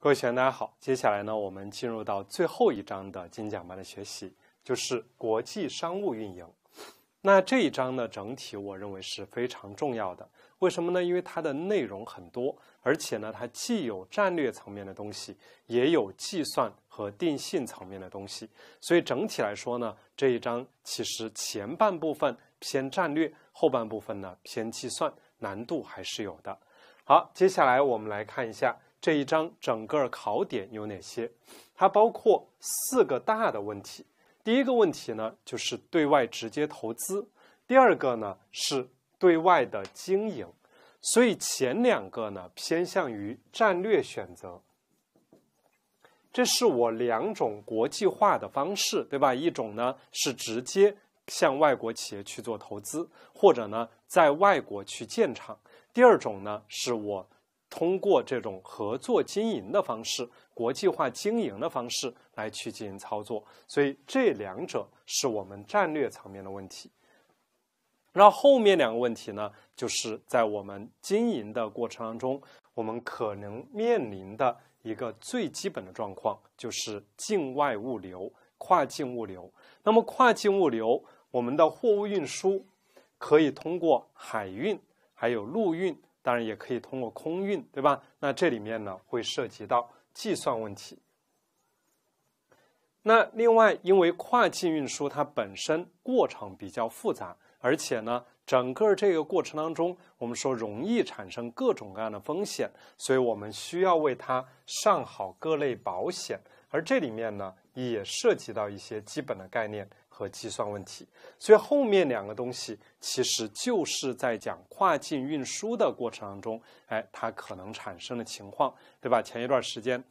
各位学员，大家好。接下来呢，我们进入到最后一章的精讲班的学习，就是国际商务运营。那这一章呢，整体我认为是非常重要的。为什么呢？因为它的内容很多，而且呢，它既有战略层面的东西，也有计算和定性层面的东西。所以整体来说呢，这一章其实前半部分偏战略，后半部分呢偏计算，难度还是有的。好，接下来我们来看一下。这一章整个考点有哪些？它包括四个大的问题。第一个问题呢，就是对外直接投资；第二个呢，是对外的经营。所以前两个呢，偏向于战略选择。这是我两种国际化的方式，对吧？一种呢是直接向外国企业去做投资，或者呢在外国去建厂；第二种呢是我。通过这种合作经营的方式、国际化经营的方式来去进行操作，所以这两者是我们战略层面的问题。然后后面两个问题呢，就是在我们经营的过程当中，我们可能面临的一个最基本的状况就是境外物流、跨境物流。那么跨境物流，我们的货物运输可以通过海运，还有陆运。当然也可以通过空运，对吧？那这里面呢会涉及到计算问题。那另外，因为跨境运输它本身过程比较复杂，而且呢整个这个过程当中，我们说容易产生各种各样的风险，所以我们需要为它上好各类保险。而这里面呢也涉及到一些基本的概念。和计算问题，所以后面两个东西其实就是在讲跨境运输的过程当中，哎，它可能产生的情况，对吧？前一段时间，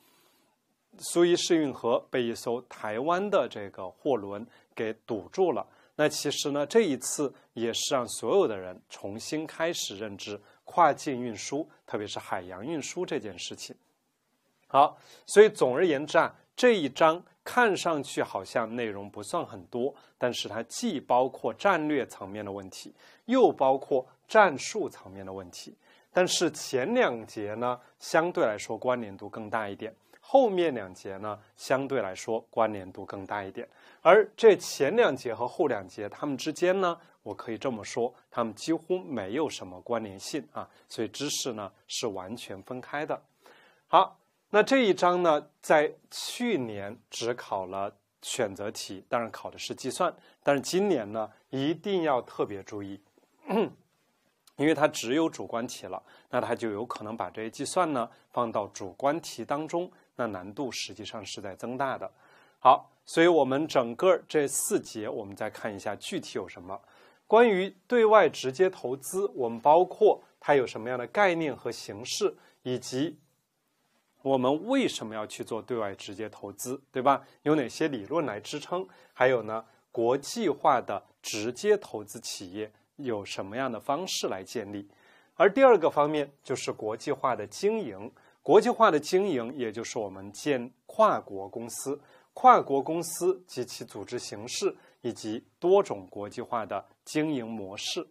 苏伊士运河被一艘台湾的这个货轮给堵住了，那其实呢，这一次也是让所有的人重新开始认知跨境运输，特别是海洋运输这件事情。好，所以总而言之啊，这一章。看上去好像内容不算很多，但是它既包括战略层面的问题，又包括战术层面的问题。但是前两节呢，相对来说关联度更大一点；后面两节呢，相对来说关联度更大一点。而这前两节和后两节，它们之间呢，我可以这么说，它们几乎没有什么关联性啊，所以知识呢是完全分开的。好。那这一章呢，在去年只考了选择题，当然考的是计算，但是今年呢，一定要特别注意，因为它只有主观题了，那它就有可能把这些计算呢放到主观题当中，那难度实际上是在增大的。好，所以我们整个这四节，我们再看一下具体有什么。关于对外直接投资，我们包括它有什么样的概念和形式，以及。我们为什么要去做对外直接投资，对吧？有哪些理论来支撑？还有呢，国际化的直接投资企业有什么样的方式来建立？而第二个方面就是国际化的经营，国际化的经营也就是我们建跨国公司，跨国公司及其组织形式以及多种国际化的经营模式。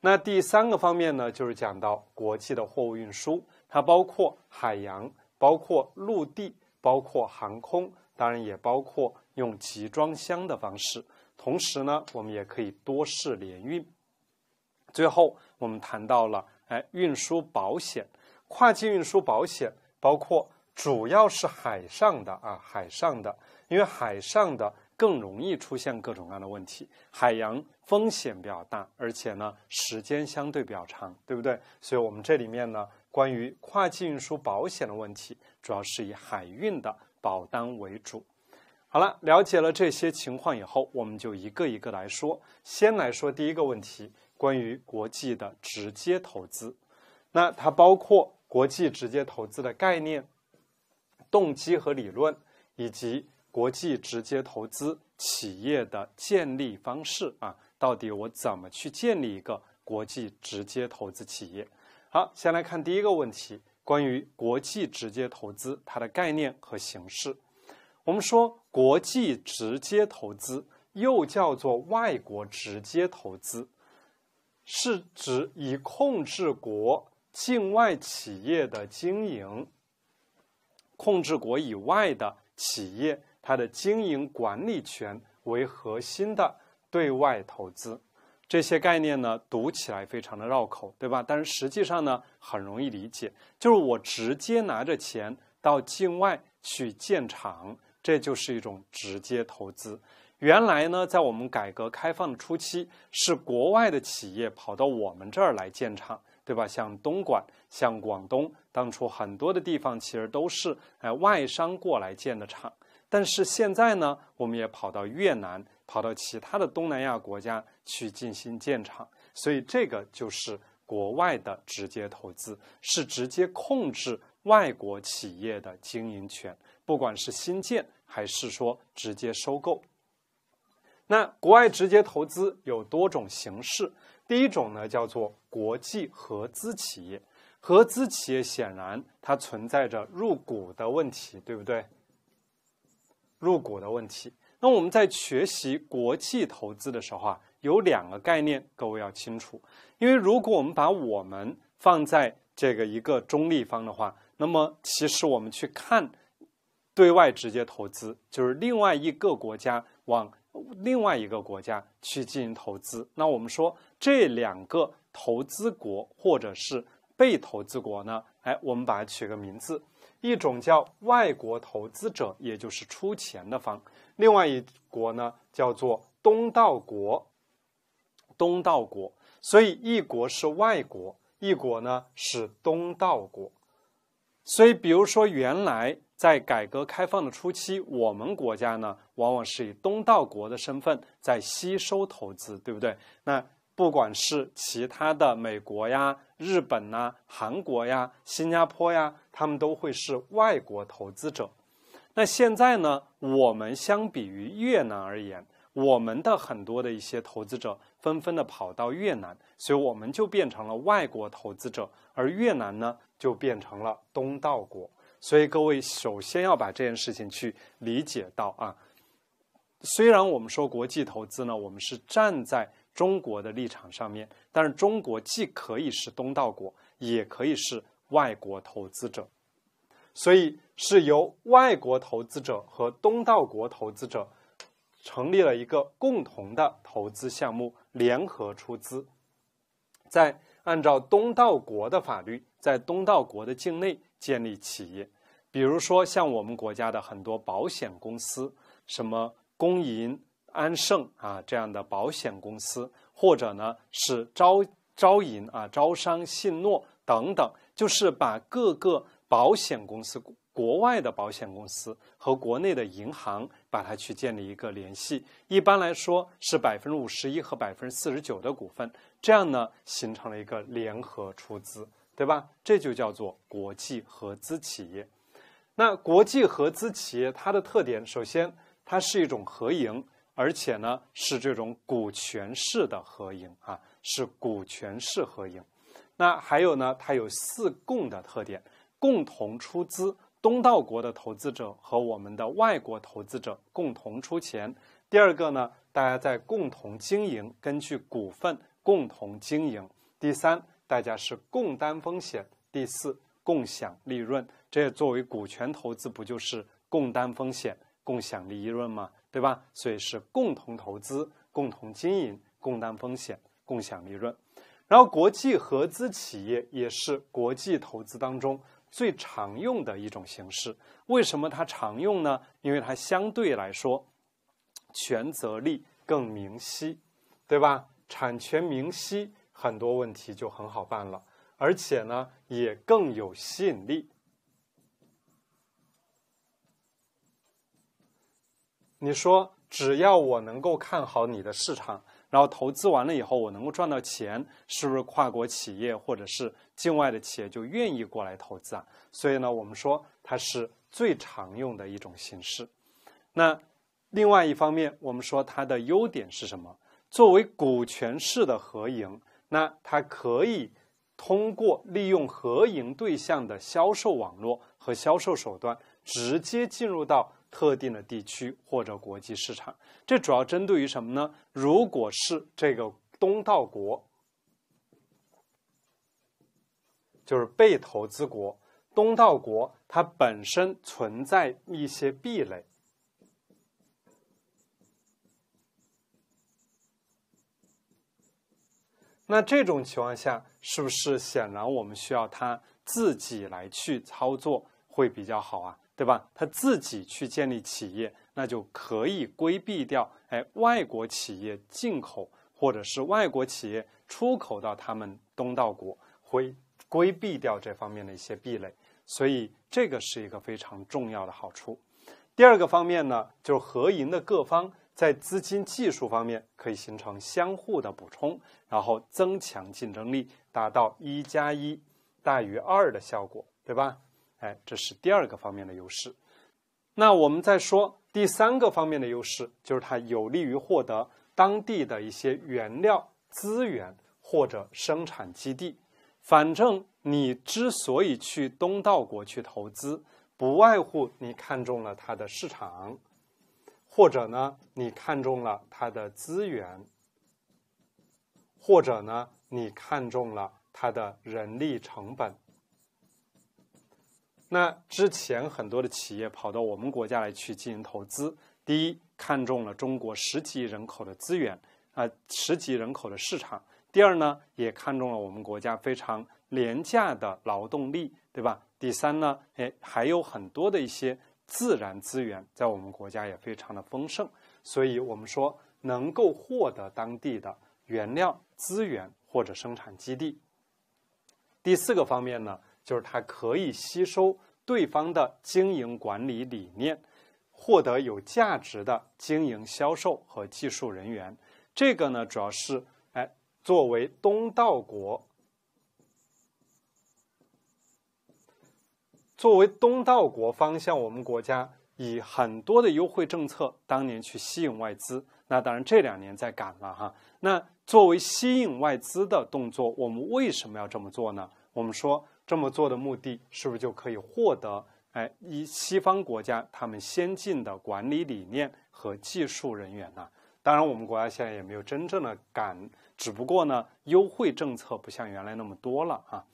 那第三个方面呢，就是讲到国际的货物运输，它包括海洋。包括陆地，包括航空，当然也包括用集装箱的方式。同时呢，我们也可以多式联运。最后，我们谈到了哎，运输保险，跨境运输保险包括主要是海上的啊，海上的，因为海上的更容易出现各种各样的问题，海洋风险比较大，而且呢时间相对比较长，对不对？所以我们这里面呢。关于跨境运输保险的问题，主要是以海运的保单为主。好了，了解了这些情况以后，我们就一个一个来说。先来说第一个问题，关于国际的直接投资。那它包括国际直接投资的概念、动机和理论，以及国际直接投资企业的建立方式啊，到底我怎么去建立一个国际直接投资企业？好，先来看第一个问题，关于国际直接投资，它的概念和形式。我们说，国际直接投资又叫做外国直接投资，是指以控制国境外企业的经营，控制国以外的企业，它的经营管理权为核心的对外投资。这些概念呢，读起来非常的绕口，对吧？但是实际上呢，很容易理解，就是我直接拿着钱到境外去建厂，这就是一种直接投资。原来呢，在我们改革开放的初期，是国外的企业跑到我们这儿来建厂，对吧？像东莞、像广东，当初很多的地方其实都是哎外商过来建的厂。但是现在呢，我们也跑到越南。跑到其他的东南亚国家去进行建厂，所以这个就是国外的直接投资，是直接控制外国企业的经营权，不管是新建还是说直接收购。那国外直接投资有多种形式，第一种呢叫做国际合资企业，合资企业显然它存在着入股的问题，对不对？入股的问题。那我们在学习国际投资的时候啊，有两个概念，各位要清楚。因为如果我们把我们放在这个一个中立方的话，那么其实我们去看对外直接投资，就是另外一个国家往另外一个国家去进行投资。那我们说这两个投资国或者是被投资国呢？哎，我们把它取个名字，一种叫外国投资者，也就是出钱的方。另外一国呢，叫做东道国。东道国，所以一国是外国，一国呢是东道国。所以，比如说，原来在改革开放的初期，我们国家呢，往往是以东道国的身份在吸收投资，对不对？那不管是其他的美国呀、日本呐、韩国呀、新加坡呀，他们都会是外国投资者。那现在呢？我们相比于越南而言，我们的很多的一些投资者纷纷的跑到越南，所以我们就变成了外国投资者，而越南呢就变成了东道国。所以各位首先要把这件事情去理解到啊，虽然我们说国际投资呢，我们是站在中国的立场上面，但是中国既可以是东道国，也可以是外国投资者，所以。是由外国投资者和东道国投资者成立了一个共同的投资项目，联合出资，在按照东道国的法律，在东道国的境内建立企业。比如说，像我们国家的很多保险公司，什么工银安盛啊这样的保险公司，或者呢是招招银啊招商信诺等等，就是把各个保险公司股。国外的保险公司和国内的银行把它去建立一个联系，一般来说是百分之五十一和百分之四十九的股份，这样呢形成了一个联合出资，对吧？这就叫做国际合资企业。那国际合资企业它的特点，首先它是一种合营，而且呢是这种股权式的合营啊，是股权式合营。那还有呢，它有四共的特点，共同出资。东道国的投资者和我们的外国投资者共同出钱。第二个呢，大家在共同经营，根据股份共同经营。第三，大家是共担风险。第四，共享利润。这作为股权投资，不就是共担风险、共享利润吗？对吧？所以是共同投资、共同经营、共担风险、共享利润。然后，国际合资企业也是国际投资当中。最常用的一种形式，为什么它常用呢？因为它相对来说权责利更明晰，对吧？产权明晰，很多问题就很好办了，而且呢也更有吸引力。你说，只要我能够看好你的市场，然后投资完了以后，我能够赚到钱，是不是跨国企业或者是？境外的企业就愿意过来投资啊，所以呢，我们说它是最常用的一种形式。那另外一方面，我们说它的优点是什么？作为股权式的合营，那它可以通过利用合营对象的销售网络和销售手段，直接进入到特定的地区或者国际市场。这主要针对于什么呢？如果是这个东道国。就是被投资国东道国，它本身存在一些壁垒。那这种情况下，是不是显然我们需要他自己来去操作会比较好啊？对吧？他自己去建立企业，那就可以规避掉哎外国企业进口或者是外国企业出口到他们东道国会规避掉这方面的一些壁垒，所以这个是一个非常重要的好处。第二个方面呢，就是合营的各方在资金、技术方面可以形成相互的补充，然后增强竞争力，达到一加一大于二的效果，对吧？哎，这是第二个方面的优势。那我们再说第三个方面的优势，就是它有利于获得当地的一些原料资源或者生产基地。反正你之所以去东道国去投资，不外乎你看中了它的市场，或者呢你看中了它的资源，或者呢你看中了它的人力成本。那之前很多的企业跑到我们国家来去进行投资，第一看中了中国十几亿人口的资源啊，十几亿人口的市场。第二呢，也看中了我们国家非常廉价的劳动力，对吧？第三呢，哎，还有很多的一些自然资源在我们国家也非常的丰盛，所以我们说能够获得当地的原料资源或者生产基地。第四个方面呢，就是它可以吸收对方的经营管理理念，获得有价值的经营、销售和技术人员。这个呢，主要是。作为东道国，作为东道国方向，我们国家以很多的优惠政策，当年去吸引外资。那当然这两年在赶了哈。那作为吸引外资的动作，我们为什么要这么做呢？我们说这么做的目的，是不是就可以获得哎，以西方国家他们先进的管理理念和技术人员呢？当然，我们国家现在也没有真正的赶。只不过呢，优惠政策不像原来那么多了啊。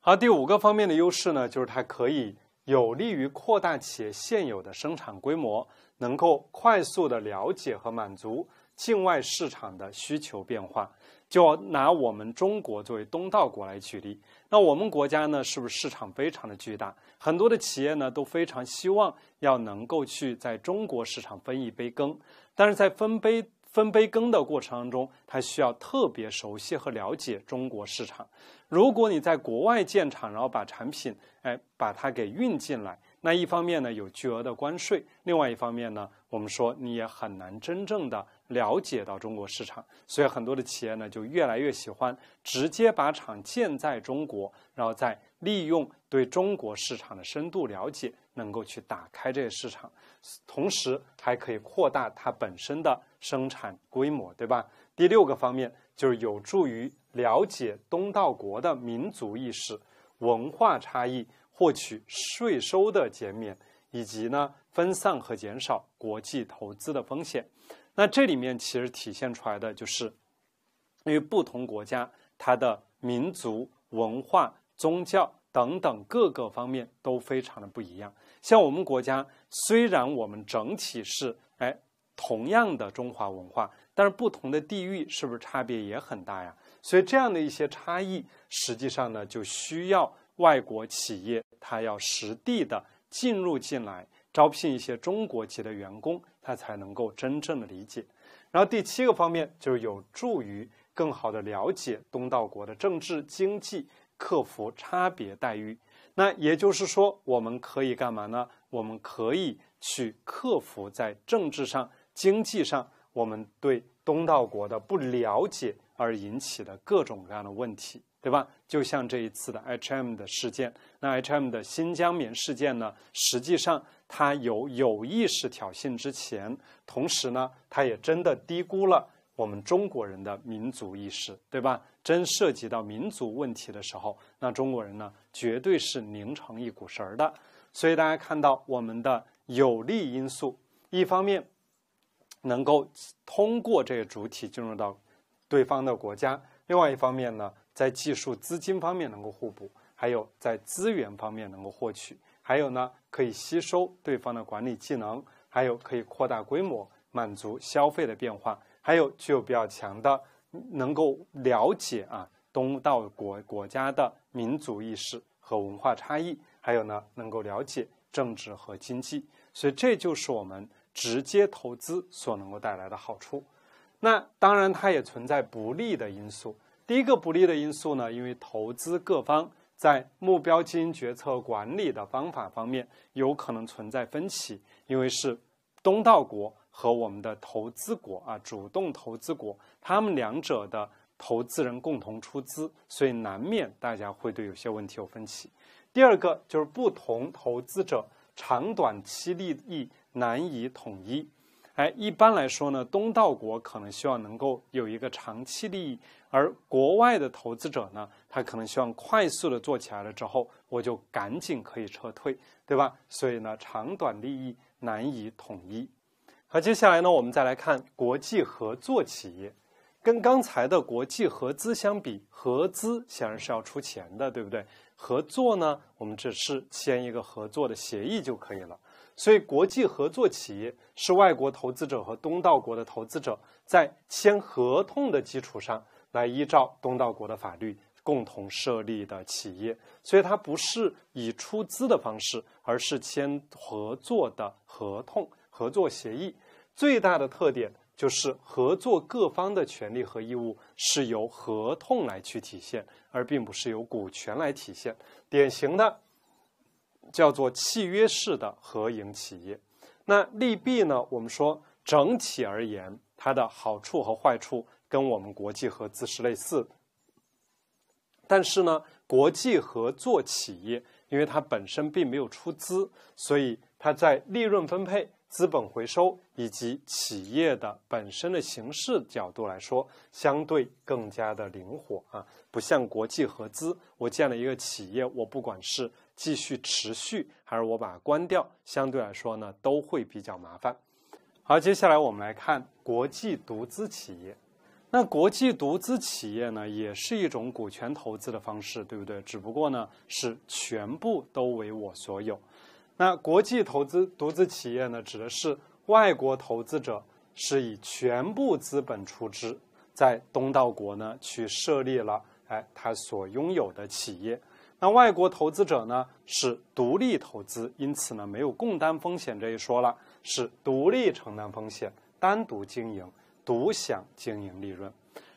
好，第五个方面的优势呢，就是它可以有利于扩大企业现有的生产规模，能够快速的了解和满足境外市场的需求变化。就拿我们中国作为东道国来举例，那我们国家呢，是不是市场非常的巨大？很多的企业呢，都非常希望要能够去在中国市场分一杯羹，但是在分杯。分杯羹的过程当中，他需要特别熟悉和了解中国市场。如果你在国外建厂，然后把产品，哎，把它给运进来，那一方面呢有巨额的关税，另外一方面呢，我们说你也很难真正的了解到中国市场。所以很多的企业呢就越来越喜欢直接把厂建在中国，然后在利用对中国市场的深度了解，能够去打开这个市场，同时还可以扩大它本身的生产规模，对吧？第六个方面就是有助于了解东道国的民族意识、文化差异，获取税收的减免，以及呢分散和减少国际投资的风险。那这里面其实体现出来的就是，因为不同国家它的民族文化。宗教等等各个方面都非常的不一样。像我们国家，虽然我们整体是哎同样的中华文化，但是不同的地域是不是差别也很大呀？所以这样的一些差异，实际上呢就需要外国企业它要实地的进入进来，招聘一些中国籍的员工，他才能够真正的理解。然后第七个方面，就是有助于更好的了解东道国的政治经济。克服差别待遇，那也就是说，我们可以干嘛呢？我们可以去克服在政治上、经济上，我们对东道国的不了解而引起的各种各样的问题，对吧？就像这一次的 H M 的事件，那 H M 的新疆棉事件呢，实际上它有有意识挑衅之前，同时呢，它也真的低估了。我们中国人的民族意识，对吧？真涉及到民族问题的时候，那中国人呢，绝对是拧成一股绳儿的。所以大家看到我们的有利因素，一方面能够通过这个主体进入到对方的国家；，另外一方面呢，在技术、资金方面能够互补，还有在资源方面能够获取，还有呢，可以吸收对方的管理技能，还有可以扩大规模，满足消费的变化。还有具有比较强的，能够了解啊东道国国家的民族意识和文化差异，还有呢能够了解政治和经济，所以这就是我们直接投资所能够带来的好处。那当然，它也存在不利的因素。第一个不利的因素呢，因为投资各方在目标经营决策管理的方法方面有可能存在分歧，因为是东道国。和我们的投资国啊，主动投资国，他们两者的投资人共同出资，所以难免大家会对有些问题有分歧。第二个就是不同投资者长短期利益难以统一。哎，一般来说呢，东道国可能希望能够有一个长期利益，而国外的投资者呢，他可能希望快速的做起来了之后，我就赶紧可以撤退，对吧？所以呢，长短利益难以统一。好，接下来呢，我们再来看国际合作企业。跟刚才的国际合资相比，合资显然是要出钱的，对不对？合作呢，我们只是签一个合作的协议就可以了。所以，国际合作企业是外国投资者和东道国的投资者在签合同的基础上，来依照东道国的法律共同设立的企业。所以，它不是以出资的方式，而是签合作的合同。合作协议最大的特点就是合作各方的权利和义务是由合同来去体现，而并不是由股权来体现。典型的叫做契约式的合营企业。那利弊呢？我们说整体而言，它的好处和坏处跟我们国际合资类似。但是呢，国际合作企业因为它本身并没有出资，所以它在利润分配。资本回收以及企业的本身的形式角度来说，相对更加的灵活啊，不像国际合资，我建了一个企业，我不管是继续持续还是我把它关掉，相对来说呢，都会比较麻烦。好，接下来我们来看国际独资企业。那国际独资企业呢，也是一种股权投资的方式，对不对？只不过呢，是全部都为我所有。那国际投资独资企业呢，指的是外国投资者是以全部资本出资，在东道国呢去设立了哎他所拥有的企业。那外国投资者呢是独立投资，因此呢没有共担风险这一说了，是独立承担风险，单独经营，独享经营利润。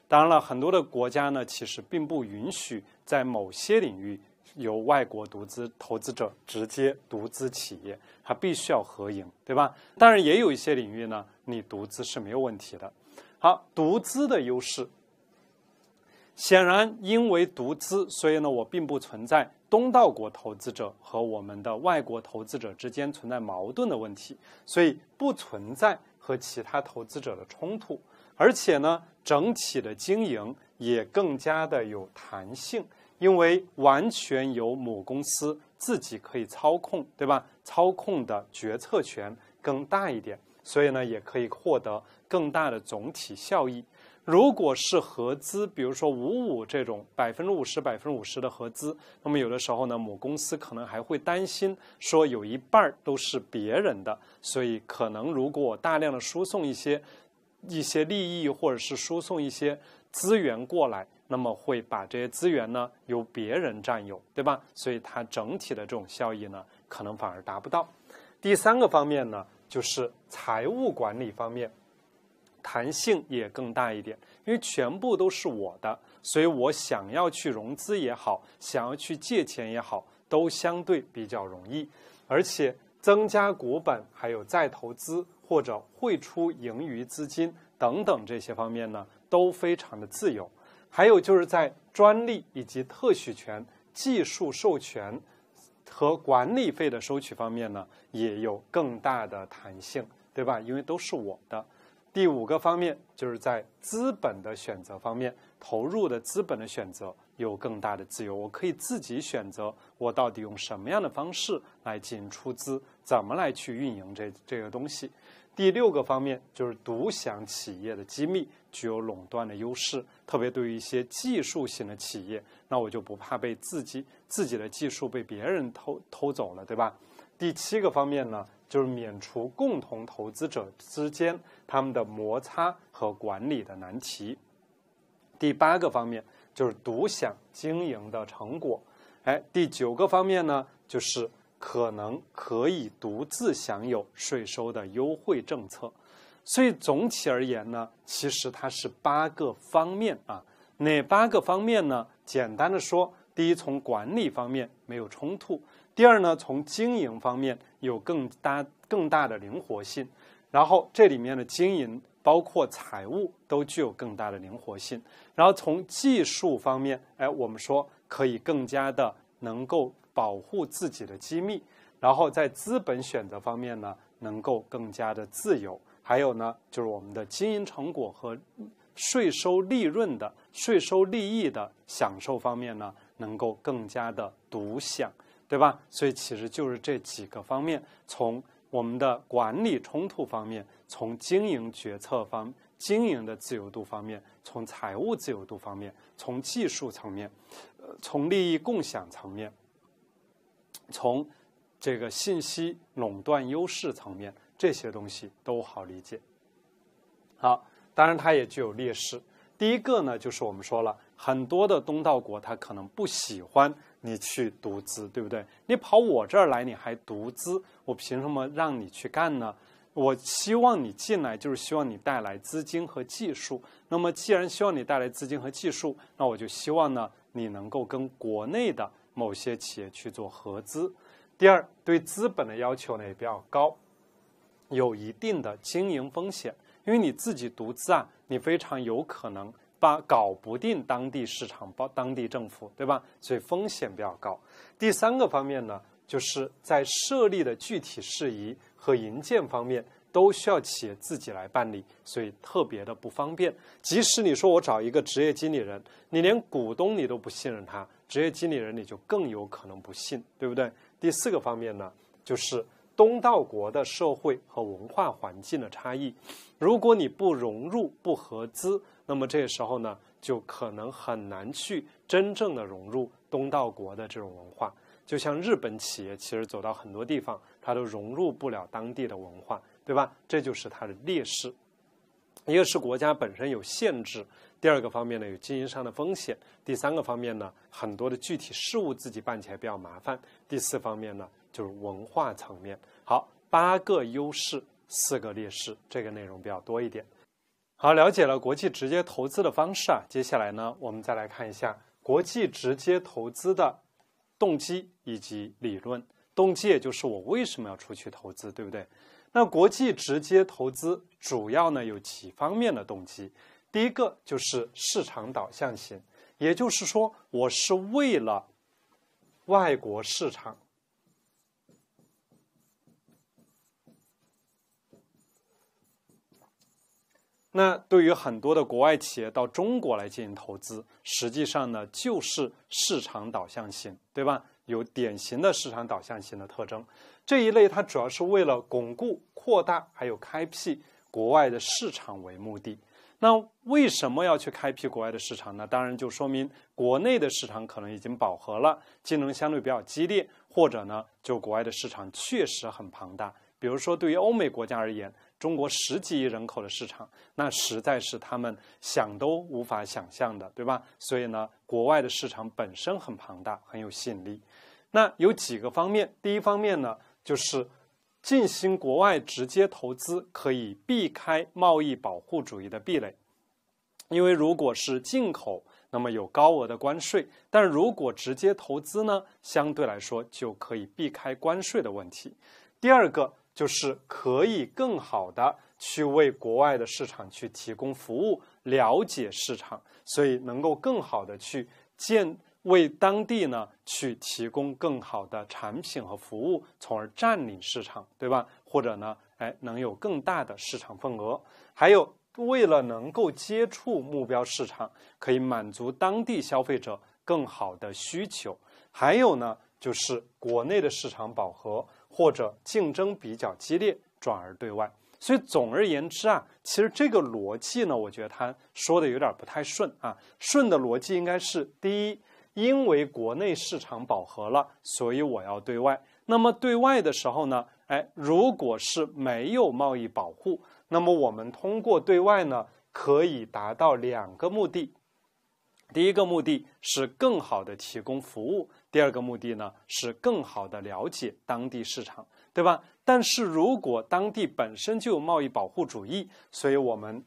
当然了，很多的国家呢其实并不允许在某些领域。由外国独资投资者直接独资企业，它必须要合营，对吧？当然也有一些领域呢，你独资是没有问题的。好，独资的优势，显然因为独资，所以呢，我并不存在东道国投资者和我们的外国投资者之间存在矛盾的问题，所以不存在和其他投资者的冲突，而且呢，整体的经营也更加的有弹性。因为完全由母公司自己可以操控，对吧？操控的决策权更大一点，所以呢，也可以获得更大的总体效益。如果是合资，比如说五五这种百分之五十、百分之五十的合资，那么有的时候呢，母公司可能还会担心说有一半儿都是别人的，所以可能如果我大量的输送一些一些利益，或者是输送一些资源过来。那么会把这些资源呢由别人占有，对吧？所以它整体的这种效益呢可能反而达不到。第三个方面呢就是财务管理方面，弹性也更大一点，因为全部都是我的，所以我想要去融资也好，想要去借钱也好，都相对比较容易。而且增加股本、还有再投资或者汇出盈余资金等等这些方面呢都非常的自由。还有就是在专利以及特许权、技术授权和管理费的收取方面呢，也有更大的弹性，对吧？因为都是我的。第五个方面就是在资本的选择方面，投入的资本的选择有更大的自由，我可以自己选择我到底用什么样的方式来进行出资，怎么来去运营这这个东西。第六个方面就是独享企业的机密，具有垄断的优势，特别对于一些技术型的企业，那我就不怕被自己自己的技术被别人偷偷走了，对吧？第七个方面呢，就是免除共同投资者之间他们的摩擦和管理的难题。第八个方面就是独享经营的成果。哎，第九个方面呢，就是。可能可以独自享有税收的优惠政策，所以总体而言呢，其实它是八个方面啊。哪八个方面呢？简单的说，第一，从管理方面没有冲突；第二呢，从经营方面有更大更大的灵活性。然后这里面的经营包括财务都具有更大的灵活性。然后从技术方面，哎，我们说可以更加的能够。保护自己的机密，然后在资本选择方面呢，能够更加的自由；，还有呢，就是我们的经营成果和税收利润的税收利益的享受方面呢，能够更加的独享，对吧？所以，其实就是这几个方面：，从我们的管理冲突方面，从经营决策方经营的自由度方面，从财务自由度方面，从技术层面，呃，从利益共享层面。从这个信息垄断优势层面，这些东西都好理解。好，当然它也具有劣势。第一个呢，就是我们说了很多的东道国，他可能不喜欢你去独资，对不对？你跑我这儿来，你还独资，我凭什么让你去干呢？我希望你进来，就是希望你带来资金和技术。那么既然希望你带来资金和技术，那我就希望呢，你能够跟国内的。某些企业去做合资。第二，对资本的要求呢也比较高，有一定的经营风险，因为你自己独资啊，你非常有可能把搞不定当地市场、包当地政府，对吧？所以风险比较高。第三个方面呢，就是在设立的具体事宜和营建方面都需要企业自己来办理，所以特别的不方便。即使你说我找一个职业经理人，你连股东你都不信任他。职业经理人你就更有可能不信，对不对？第四个方面呢，就是东道国的社会和文化环境的差异。如果你不融入、不合资，那么这时候呢，就可能很难去真正的融入东道国的这种文化。就像日本企业其实走到很多地方，它都融入不了当地的文化，对吧？这就是它的劣势。一个是国家本身有限制。第二个方面呢，有经营上的风险；第三个方面呢，很多的具体事务自己办起来比较麻烦；第四方面呢，就是文化层面。好，八个优势，四个劣势，这个内容比较多一点。好，了解了国际直接投资的方式啊，接下来呢，我们再来看一下国际直接投资的动机以及理论。动机也就是我为什么要出去投资，对不对？那国际直接投资主要呢有几方面的动机。第一个就是市场导向型，也就是说，我是为了外国市场。那对于很多的国外企业到中国来进行投资，实际上呢，就是市场导向型，对吧？有典型的市场导向型的特征。这一类它主要是为了巩固、扩大还有开辟国外的市场为目的。那为什么要去开辟国外的市场呢？当然就说明国内的市场可能已经饱和了，竞争相对比较激烈，或者呢，就国外的市场确实很庞大。比如说，对于欧美国家而言，中国十几亿人口的市场，那实在是他们想都无法想象的，对吧？所以呢，国外的市场本身很庞大，很有吸引力。那有几个方面，第一方面呢，就是。进行国外直接投资可以避开贸易保护主义的壁垒，因为如果是进口，那么有高额的关税；但如果直接投资呢，相对来说就可以避开关税的问题。第二个就是可以更好的去为国外的市场去提供服务，了解市场，所以能够更好的去建。为当地呢去提供更好的产品和服务，从而占领市场，对吧？或者呢，哎，能有更大的市场份额。还有，为了能够接触目标市场，可以满足当地消费者更好的需求。还有呢，就是国内的市场饱和或者竞争比较激烈，转而对外。所以，总而言之啊，其实这个逻辑呢，我觉得他说的有点不太顺啊。顺的逻辑应该是：第一。因为国内市场饱和了，所以我要对外。那么对外的时候呢，哎，如果是没有贸易保护，那么我们通过对外呢，可以达到两个目的。第一个目的是更好的提供服务，第二个目的呢是更好的了解当地市场，对吧？但是如果当地本身就有贸易保护主义，所以我们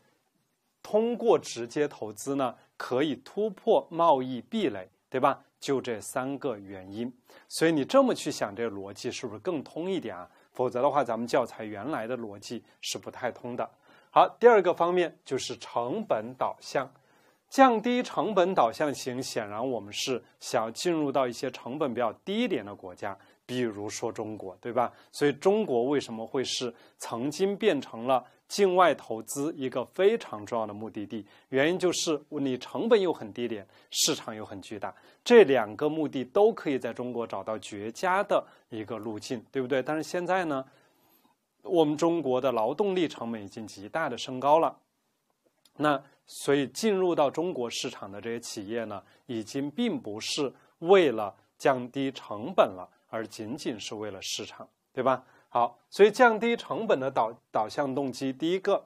通过直接投资呢，可以突破贸易壁垒。对吧？就这三个原因，所以你这么去想，这个逻辑是不是更通一点啊？否则的话，咱们教材原来的逻辑是不太通的。好，第二个方面就是成本导向，降低成本导向型，显然我们是想要进入到一些成本比较低一点的国家。比如说中国，对吧？所以中国为什么会是曾经变成了境外投资一个非常重要的目的地？原因就是你成本又很低廉，市场又很巨大，这两个目的都可以在中国找到绝佳的一个路径，对不对？但是现在呢，我们中国的劳动力成本已经极大的升高了，那所以进入到中国市场的这些企业呢，已经并不是为了降低成本了。而仅仅是为了市场，对吧？好，所以降低成本的导导向动机，第一个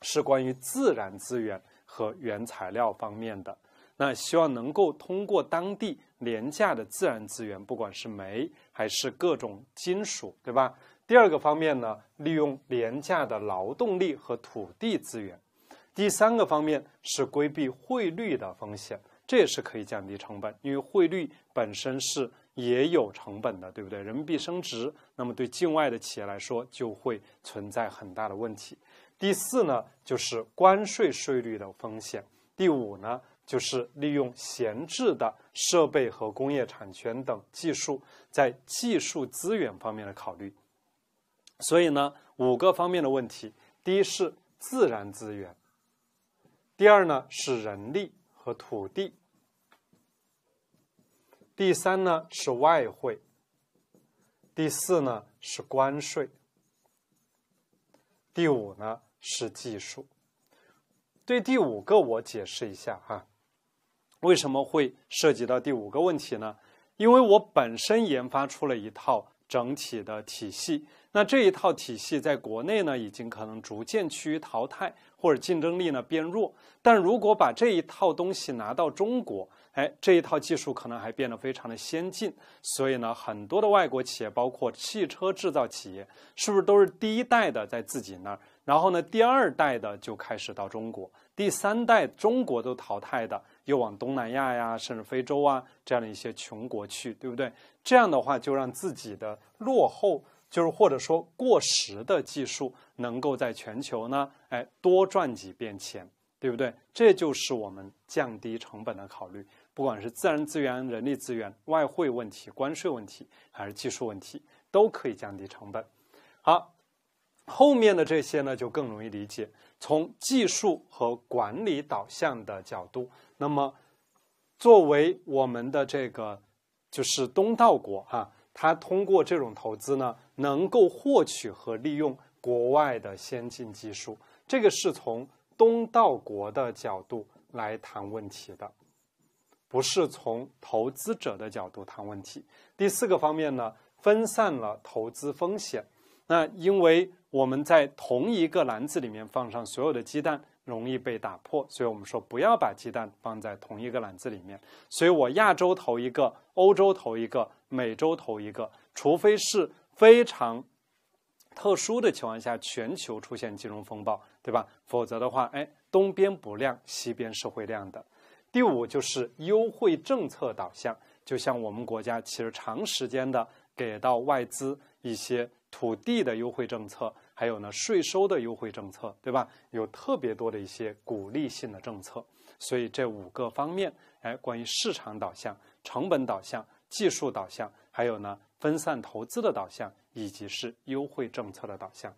是关于自然资源和原材料方面的，那希望能够通过当地廉价的自然资源，不管是煤还是各种金属，对吧？第二个方面呢，利用廉价的劳动力和土地资源；第三个方面是规避汇率的风险，这也是可以降低成本，因为汇率本身是。也有成本的，对不对？人民币升值，那么对境外的企业来说就会存在很大的问题。第四呢，就是关税税率的风险。第五呢，就是利用闲置的设备和工业产权等技术，在技术资源方面的考虑。所以呢，五个方面的问题：第一是自然资源，第二呢是人力和土地。第三呢是外汇，第四呢是关税，第五呢是技术。对第五个我解释一下哈，为什么会涉及到第五个问题呢？因为我本身研发出了一套整体的体系，那这一套体系在国内呢已经可能逐渐趋于淘汰或者竞争力呢变弱，但如果把这一套东西拿到中国。哎，这一套技术可能还变得非常的先进，所以呢，很多的外国企业，包括汽车制造企业，是不是都是第一代的在自己那儿？然后呢，第二代的就开始到中国，第三代中国都淘汰的，又往东南亚呀，甚至非洲啊这样的一些穷国去，对不对？这样的话，就让自己的落后，就是或者说过时的技术，能够在全球呢，哎，多赚几遍钱，对不对？这就是我们降低成本的考虑。不管是自然资源、人力资源、外汇问题、关税问题，还是技术问题，都可以降低成本。好，后面的这些呢，就更容易理解。从技术和管理导向的角度，那么作为我们的这个就是东道国哈，它通过这种投资呢，能够获取和利用国外的先进技术。这个是从东道国的角度来谈问题的。不是从投资者的角度谈问题。第四个方面呢，分散了投资风险。那因为我们在同一个篮子里面放上所有的鸡蛋，容易被打破，所以我们说不要把鸡蛋放在同一个篮子里面。所以我亚洲投一个，欧洲投一个，美洲投一个，除非是非常特殊的情况下，全球出现金融风暴，对吧？否则的话，哎，东边不亮，西边是会亮的。第五就是优惠政策导向，就像我们国家其实长时间的给到外资一些土地的优惠政策，还有呢税收的优惠政策，对吧？有特别多的一些鼓励性的政策。所以这五个方面，哎，关于市场导向、成本导向、技术导向，还有呢分散投资的导向，以及是优惠政策的导向。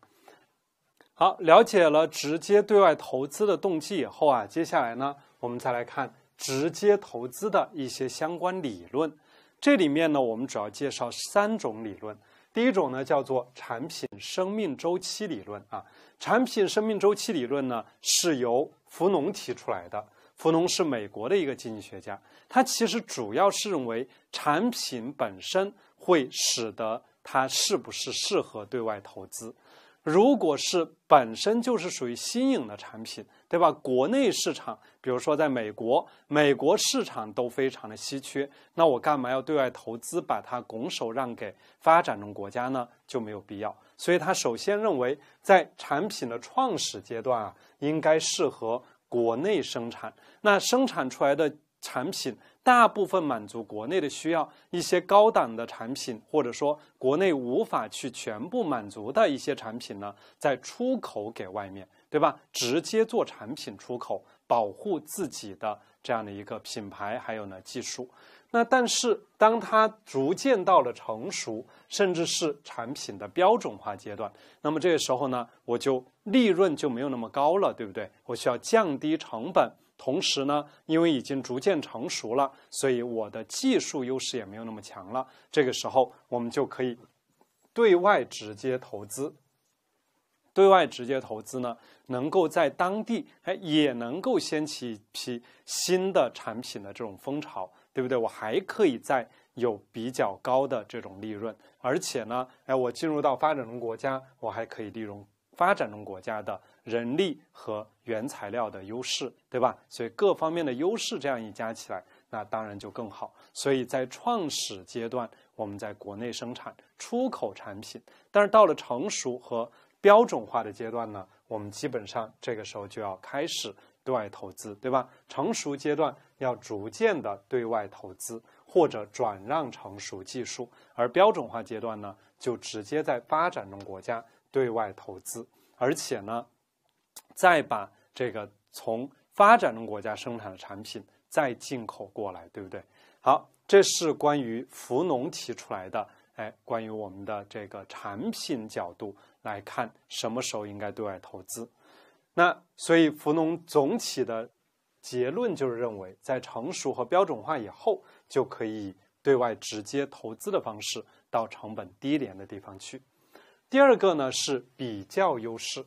好，了解了直接对外投资的动机以后啊，接下来呢，我们再来看。直接投资的一些相关理论，这里面呢，我们主要介绍三种理论。第一种呢，叫做产品生命周期理论啊。产品生命周期理论呢，是由福农提出来的。福农是美国的一个经济学家，他其实主要是认为产品本身会使得它是不是适合对外投资。如果是本身就是属于新颖的产品。对吧？国内市场，比如说在美国，美国市场都非常的稀缺，那我干嘛要对外投资，把它拱手让给发展中国家呢？就没有必要。所以，他首先认为，在产品的创始阶段啊，应该适合国内生产。那生产出来的产品，大部分满足国内的需要，一些高档的产品，或者说国内无法去全部满足的一些产品呢，在出口给外面。对吧？直接做产品出口，保护自己的这样的一个品牌，还有呢技术。那但是，当它逐渐到了成熟，甚至是产品的标准化阶段，那么这个时候呢，我就利润就没有那么高了，对不对？我需要降低成本，同时呢，因为已经逐渐成熟了，所以我的技术优势也没有那么强了。这个时候，我们就可以对外直接投资。对外直接投资呢，能够在当地，哎，也能够掀起一批新的产品的这种风潮，对不对？我还可以再有比较高的这种利润，而且呢，哎，我进入到发展中国家，我还可以利用发展中国家的人力和原材料的优势，对吧？所以各方面的优势这样一加起来，那当然就更好。所以在创始阶段，我们在国内生产出口产品，但是到了成熟和标准化的阶段呢，我们基本上这个时候就要开始对外投资，对吧？成熟阶段要逐渐的对外投资或者转让成熟技术，而标准化阶段呢，就直接在发展中国家对外投资，而且呢，再把这个从发展中国家生产的产品再进口过来，对不对？好，这是关于福农提出来的，哎，关于我们的这个产品角度。来看什么时候应该对外投资，那所以福农总体的结论就是认为，在成熟和标准化以后，就可以对外直接投资的方式到成本低廉的地方去。第二个呢是比较优势，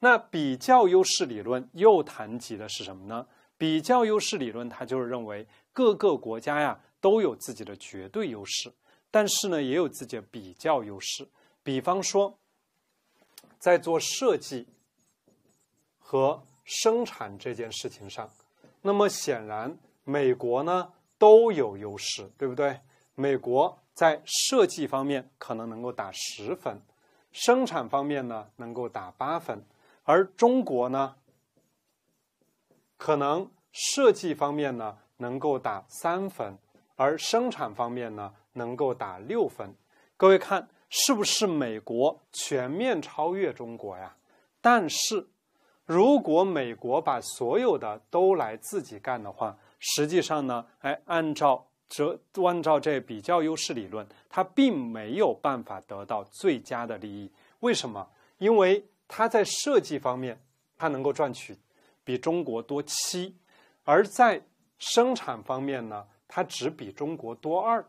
那比较优势理论又谈及的是什么呢？比较优势理论它就是认为各个国家呀都有自己的绝对优势，但是呢也有自己的比较优势，比方说。在做设计和生产这件事情上，那么显然美国呢都有优势，对不对？美国在设计方面可能能够打十分，生产方面呢能够打八分，而中国呢可能设计方面呢能够打三分，而生产方面呢能够打六分。各位看。是不是美国全面超越中国呀？但是，如果美国把所有的都来自己干的话，实际上呢，哎，按照这按照这比较优势理论，它并没有办法得到最佳的利益。为什么？因为它在设计方面，它能够赚取比中国多七，而在生产方面呢，它只比中国多二。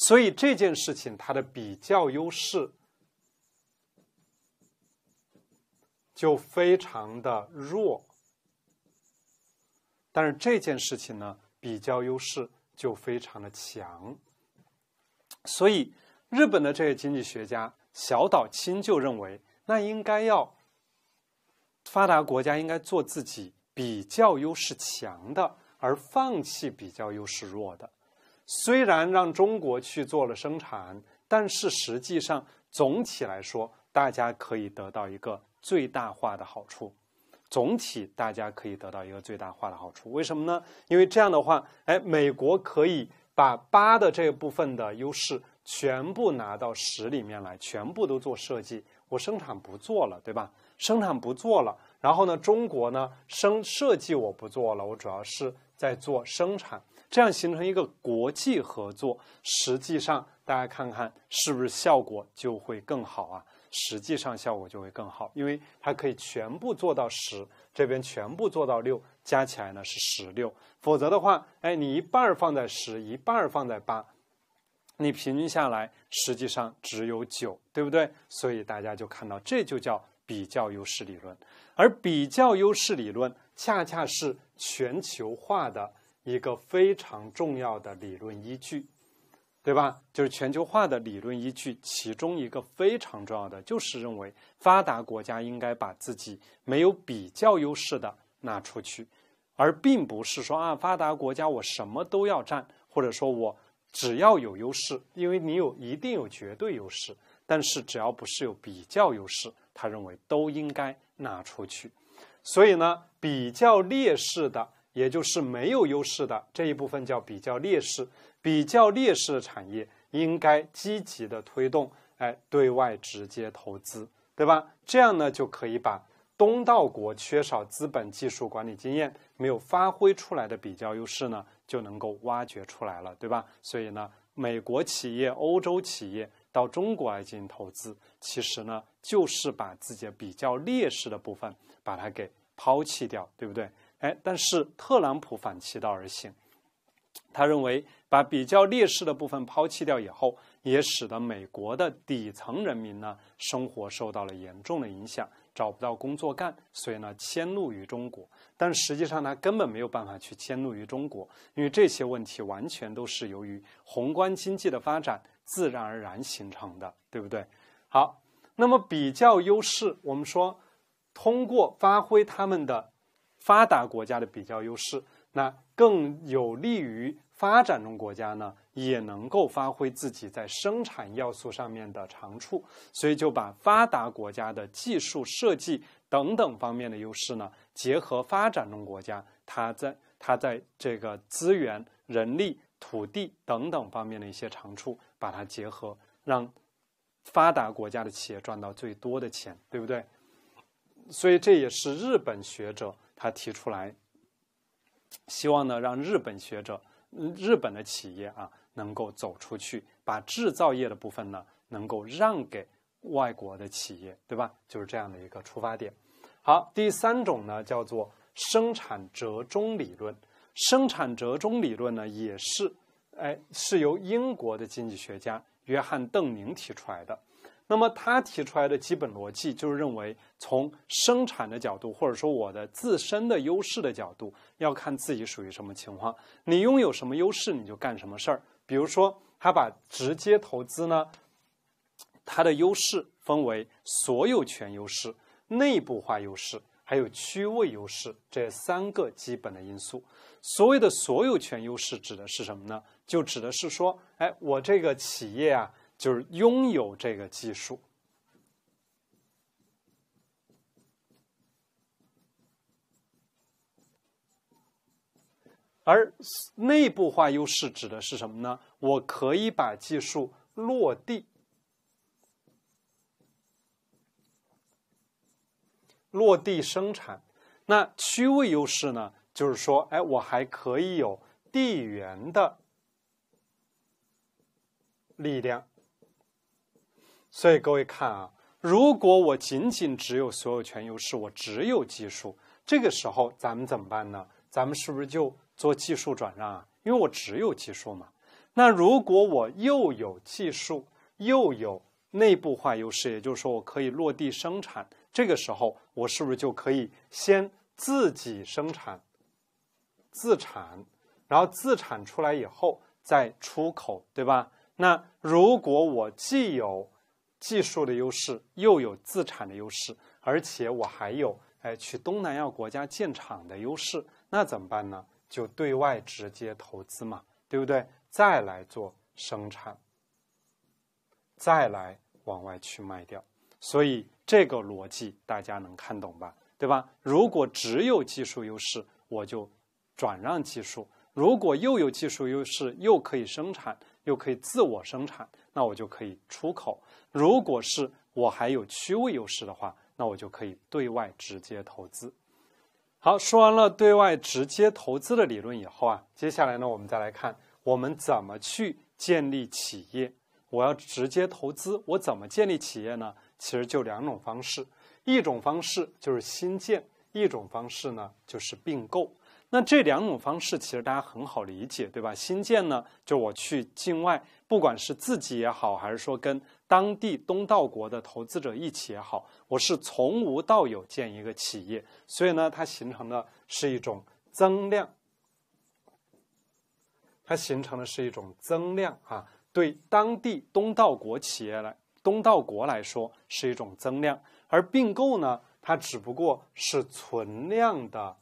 所以这件事情它的比较优势就非常的弱，但是这件事情呢，比较优势就非常的强。所以日本的这些经济学家小岛清就认为，那应该要发达国家应该做自己比较优势强的，而放弃比较优势弱的。虽然让中国去做了生产，但是实际上总体来说，大家可以得到一个最大化的好处。总体大家可以得到一个最大化的好处，为什么呢？因为这样的话，哎，美国可以把八的这部分的优势全部拿到十里面来，全部都做设计。我生产不做了，对吧？生产不做了，然后呢，中国呢，生设计我不做了，我主要是在做生产。这样形成一个国际合作，实际上大家看看是不是效果就会更好啊？实际上效果就会更好，因为它可以全部做到十，这边全部做到六，加起来呢是十六。否则的话，哎，你一半放在十，一半放在八，你平均下来实际上只有九，对不对？所以大家就看到，这就叫比较优势理论。而比较优势理论恰恰是全球化的。一个非常重要的理论依据，对吧？就是全球化的理论依据，其中一个非常重要的就是认为发达国家应该把自己没有比较优势的拿出去，而并不是说啊，发达国家我什么都要占，或者说我只要有优势，因为你有一定有绝对优势，但是只要不是有比较优势，他认为都应该拿出去。所以呢，比较劣势的。也就是没有优势的这一部分叫比较劣势，比较劣势的产业应该积极的推动，哎，对外直接投资，对吧？这样呢，就可以把东道国缺少资本、技术、管理经验没有发挥出来的比较优势呢，就能够挖掘出来了，对吧？所以呢，美国企业、欧洲企业到中国来进行投资，其实呢，就是把自己的比较劣势的部分把它给抛弃掉，对不对？哎，但是特朗普反其道而行，他认为把比较劣势的部分抛弃掉以后，也使得美国的底层人民呢生活受到了严重的影响，找不到工作干，所以呢迁怒于中国。但实际上他根本没有办法去迁怒于中国，因为这些问题完全都是由于宏观经济的发展自然而然形成的，对不对？好，那么比较优势，我们说通过发挥他们的。发达国家的比较优势，那更有利于发展中国家呢，也能够发挥自己在生产要素上面的长处，所以就把发达国家的技术、设计等等方面的优势呢，结合发展中国家，它在它在这个资源、人力、土地等等方面的一些长处，把它结合，让发达国家的企业赚到最多的钱，对不对？所以这也是日本学者。他提出来，希望呢让日本学者、日本的企业啊能够走出去，把制造业的部分呢能够让给外国的企业，对吧？就是这样的一个出发点。好，第三种呢叫做生产折中理论。生产折中理论呢也是，哎，是由英国的经济学家约翰邓宁提出来的。那么他提出来的基本逻辑就是认为，从生产的角度，或者说我的自身的优势的角度，要看自己属于什么情况，你拥有什么优势，你就干什么事儿。比如说，他把直接投资呢，它的优势分为所有权优势、内部化优势，还有区位优势这三个基本的因素。所谓的所有权优势指的是什么呢？就指的是说，哎，我这个企业啊。就是拥有这个技术，而内部化优势指的是什么呢？我可以把技术落地，落地生产。那区位优势呢？就是说，哎，我还可以有地缘的力量。所以各位看啊，如果我仅仅只有所有权优势，我只有技术，这个时候咱们怎么办呢？咱们是不是就做技术转让啊？因为我只有技术嘛。那如果我又有技术，又有内部化优势，也就是说我可以落地生产，这个时候我是不是就可以先自己生产，自产，然后自产出来以后再出口，对吧？那如果我既有技术的优势又有自产的优势，而且我还有哎去东南亚国家建厂的优势，那怎么办呢？就对外直接投资嘛，对不对？再来做生产，再来往外去卖掉。所以这个逻辑大家能看懂吧？对吧？如果只有技术优势，我就转让技术；如果又有技术优势，又可以生产，又可以自我生产，那我就可以出口。如果是我还有区位优势的话，那我就可以对外直接投资。好，说完了对外直接投资的理论以后啊，接下来呢，我们再来看我们怎么去建立企业。我要直接投资，我怎么建立企业呢？其实就两种方式，一种方式就是新建，一种方式呢就是并购。那这两种方式其实大家很好理解，对吧？新建呢，就我去境外。不管是自己也好，还是说跟当地东道国的投资者一起也好，我是从无到有建一个企业，所以呢，它形成的是一种增量。它形成的是一种增量啊，对当地东道国企业来，东道国来说是一种增量，而并购呢，它只不过是存量的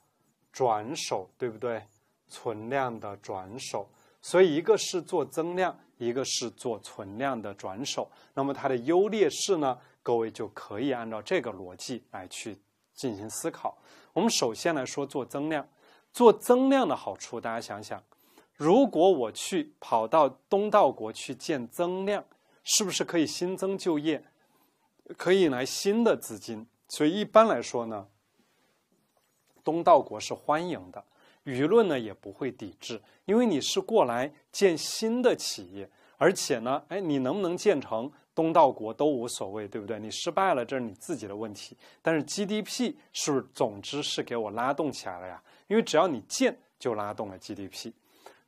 转手，对不对？存量的转手，所以一个是做增量。一个是做存量的转手，那么它的优劣势呢？各位就可以按照这个逻辑来去进行思考。我们首先来说做增量，做增量的好处，大家想想，如果我去跑到东道国去建增量，是不是可以新增就业，可以来新的资金？所以一般来说呢，东道国是欢迎的。舆论呢也不会抵制，因为你是过来建新的企业，而且呢，哎，你能不能建成东道国都无所谓，对不对？你失败了这是你自己的问题，但是 GDP 是，总之是给我拉动起来了呀，因为只要你建就拉动了 GDP。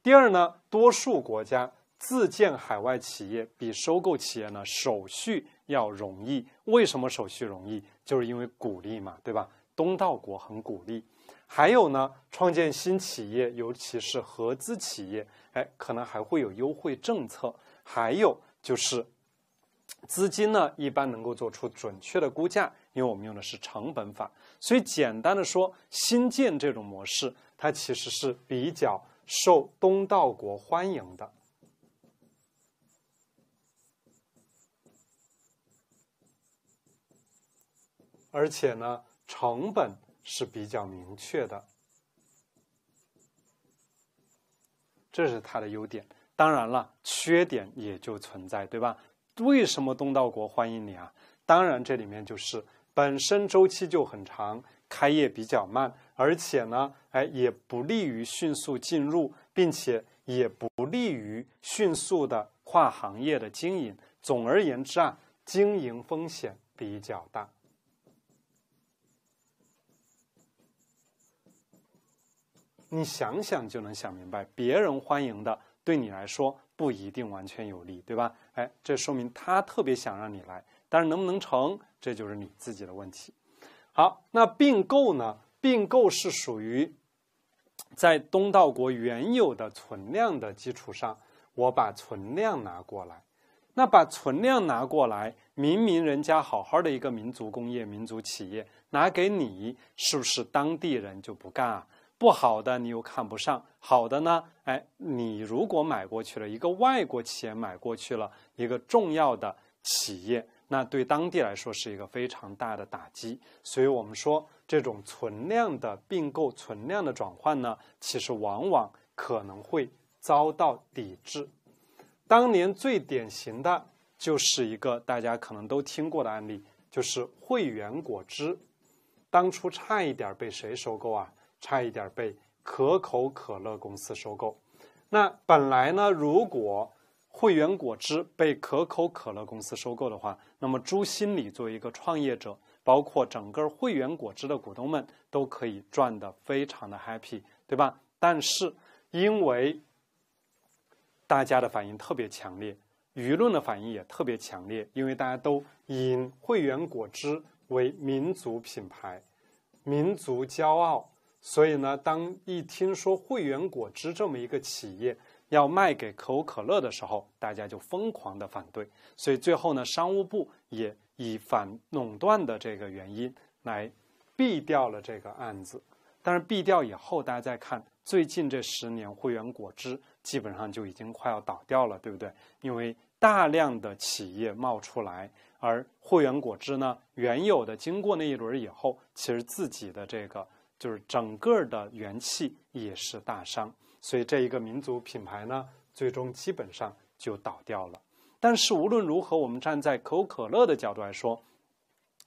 第二呢，多数国家自建海外企业比收购企业呢手续要容易，为什么手续容易？就是因为鼓励嘛，对吧？东道国很鼓励。还有呢，创建新企业，尤其是合资企业，哎，可能还会有优惠政策。还有就是资金呢，一般能够做出准确的估价，因为我们用的是成本法。所以简单的说，新建这种模式，它其实是比较受东道国欢迎的。而且呢，成本。是比较明确的，这是它的优点。当然了，缺点也就存在，对吧？为什么东道国欢迎你啊？当然，这里面就是本身周期就很长，开业比较慢，而且呢，哎，也不利于迅速进入，并且也不利于迅速的跨行业的经营。总而言之啊，经营风险比较大。你想想就能想明白，别人欢迎的对你来说不一定完全有利，对吧？哎，这说明他特别想让你来，但是能不能成，这就是你自己的问题。好，那并购呢？并购是属于在东道国原有的存量的基础上，我把存量拿过来。那把存量拿过来，明明人家好好的一个民族工业、民族企业，拿给你，是不是当地人就不干啊？不好的你又看不上，好的呢？哎，你如果买过去了一个外国企业，买过去了一个重要的企业，那对当地来说是一个非常大的打击。所以我们说，这种存量的并购、存量的转换呢，其实往往可能会遭到抵制。当年最典型的，就是一个大家可能都听过的案例，就是汇源果汁，当初差一点被谁收购啊？差一点被可口可乐公司收购。那本来呢，如果汇源果汁被可口可乐公司收购的话，那么朱新礼作为一个创业者，包括整个汇源果汁的股东们，都可以赚的非常的 happy，对吧？但是因为大家的反应特别强烈，舆论的反应也特别强烈，因为大家都以汇源果汁为民族品牌、民族骄傲。所以呢，当一听说汇源果汁这么一个企业要卖给可口可乐的时候，大家就疯狂的反对。所以最后呢，商务部也以反垄断的这个原因来毙掉了这个案子。但是毙掉以后，大家再看最近这十年，汇源果汁基本上就已经快要倒掉了，对不对？因为大量的企业冒出来，而汇源果汁呢，原有的经过那一轮以后，其实自己的这个。就是整个的元气也是大伤，所以这一个民族品牌呢，最终基本上就倒掉了。但是无论如何，我们站在可口可乐的角度来说，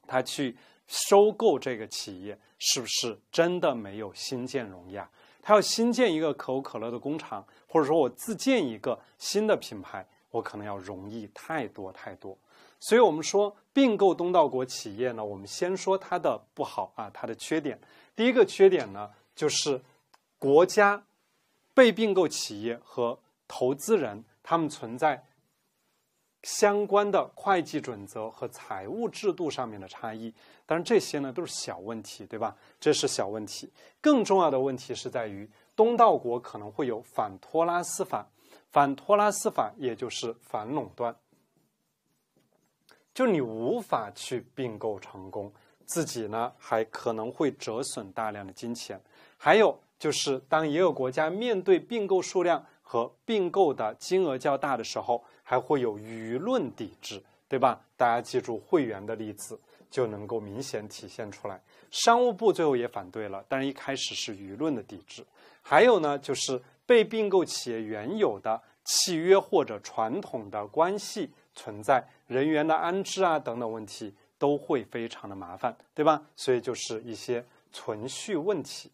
他去收购这个企业，是不是真的没有新建容易啊？他要新建一个可口可乐的工厂，或者说我自建一个新的品牌，我可能要容易太多太多。所以我们说并购东道国企业呢，我们先说它的不好啊，它的缺点。第一个缺点呢，就是国家、被并购企业和投资人他们存在相关的会计准则和财务制度上面的差异。当然，这些呢都是小问题，对吧？这是小问题。更重要的问题是在于，东道国可能会有反托拉斯法，反托拉斯法也就是反垄断，就你无法去并购成功。自己呢还可能会折损大量的金钱，还有就是当一个国家面对并购数量和并购的金额较大的时候，还会有舆论抵制，对吧？大家记住会员的例子就能够明显体现出来。商务部最后也反对了，但是一开始是舆论的抵制。还有呢，就是被并购企业原有的契约或者传统的关系存在人员的安置啊等等问题。都会非常的麻烦，对吧？所以就是一些存续问题，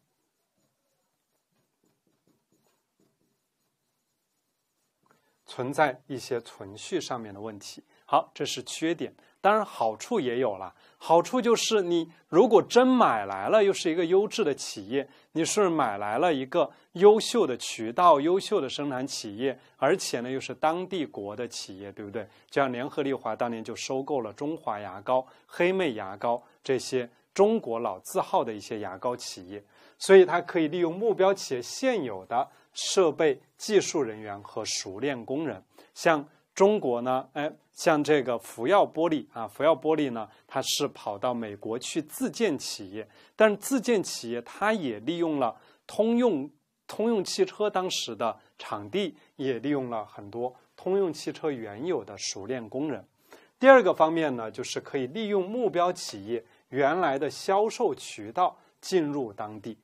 存在一些存续上面的问题。好，这是缺点。当然好处也有了。好处就是，你如果真买来了，又是一个优质的企业，你是买来了一个优秀的渠道、优秀的生产企业，而且呢，又是当地国的企业，对不对？像联合利华当年就收购了中华牙膏、黑妹牙膏这些中国老字号的一些牙膏企业，所以它可以利用目标企业现有的设备、技术人员和熟练工人。像中国呢，哎。像这个福耀玻璃啊，福耀玻璃呢，它是跑到美国去自建企业，但是自建企业它也利用了通用通用汽车当时的场地，也利用了很多通用汽车原有的熟练工人。第二个方面呢，就是可以利用目标企业原来的销售渠道进入当地，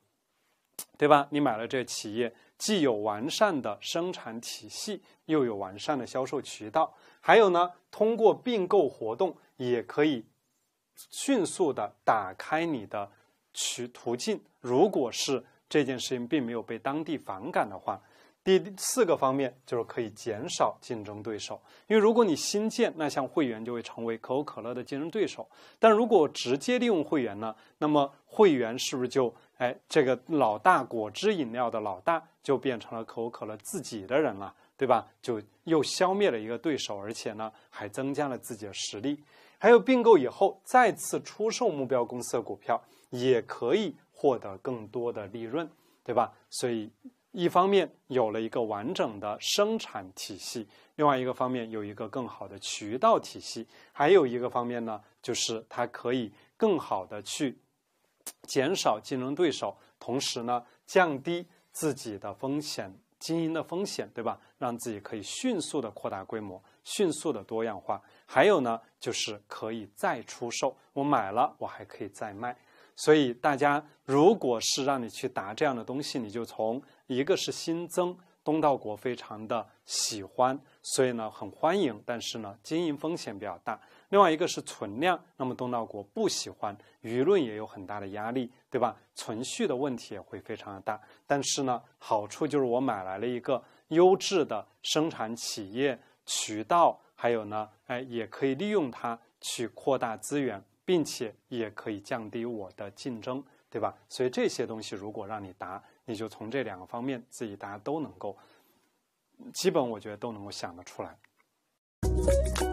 对吧？你买了这企业，既有完善的生产体系，又有完善的销售渠道。还有呢，通过并购活动也可以迅速的打开你的渠途径。如果是这件事情并没有被当地反感的话，第四个方面就是可以减少竞争对手。因为如果你新建那像会员，就会成为可口可乐的竞争对手。但如果直接利用会员呢，那么会员是不是就哎这个老大果汁饮料的老大就变成了可口可乐自己的人了？对吧？就又消灭了一个对手，而且呢，还增加了自己的实力。还有并购以后再次出售目标公司的股票，也可以获得更多的利润，对吧？所以，一方面有了一个完整的生产体系，另外一个方面有一个更好的渠道体系，还有一个方面呢，就是它可以更好的去减少竞争对手，同时呢，降低自己的风险。经营的风险，对吧？让自己可以迅速的扩大规模，迅速的多样化。还有呢，就是可以再出售。我买了，我还可以再卖。所以大家如果是让你去答这样的东西，你就从一个是新增东道国非常的喜欢，所以呢很欢迎，但是呢经营风险比较大。另外一个是存量，那么东道国不喜欢，舆论也有很大的压力，对吧？存续的问题也会非常的大。但是呢，好处就是我买来了一个优质的生产企业渠道，还有呢，哎，也可以利用它去扩大资源，并且也可以降低我的竞争，对吧？所以这些东西如果让你答，你就从这两个方面自己大家都能够，基本我觉得都能够想得出来。